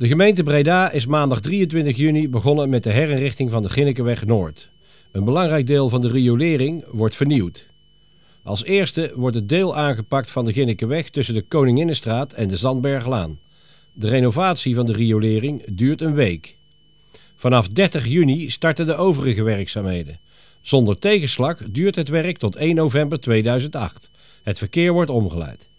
De gemeente Breda is maandag 23 juni begonnen met de herinrichting van de Ginnekenweg Noord. Een belangrijk deel van de riolering wordt vernieuwd. Als eerste wordt het deel aangepakt van de Ginnekenweg tussen de Koninginnenstraat en de Zandberglaan. De renovatie van de riolering duurt een week. Vanaf 30 juni starten de overige werkzaamheden. Zonder tegenslag duurt het werk tot 1 november 2008. Het verkeer wordt omgeleid.